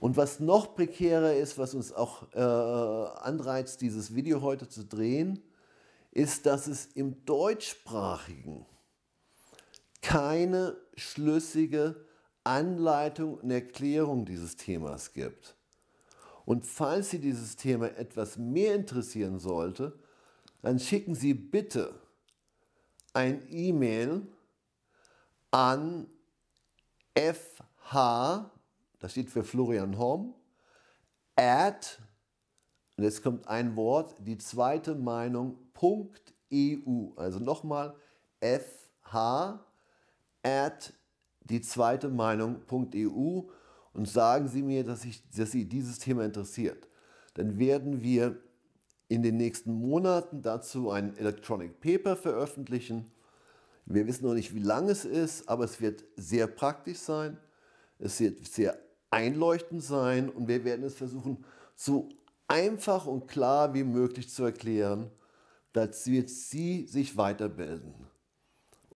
Und was noch prekärer ist, was uns auch äh, anreizt, dieses Video heute zu drehen, ist, dass es im deutschsprachigen keine schlüssige Anleitung und Erklärung dieses Themas gibt. Und falls Sie dieses Thema etwas mehr interessieren sollte, dann schicken Sie bitte ein E-Mail an fh das steht für Florian Horm, at, und jetzt kommt ein Wort, die zweite Meinung, Punkt EU. Also nochmal fh at die zweite Meinung Punkt EU und sagen Sie mir, dass, ich, dass Sie dieses Thema interessiert. Dann werden wir in den nächsten Monaten dazu ein Electronic Paper veröffentlichen. Wir wissen noch nicht, wie lang es ist, aber es wird sehr praktisch sein. Es wird sehr einleuchtend sein und wir werden es versuchen, so einfach und klar wie möglich zu erklären, dass wir Sie sich weiterbilden.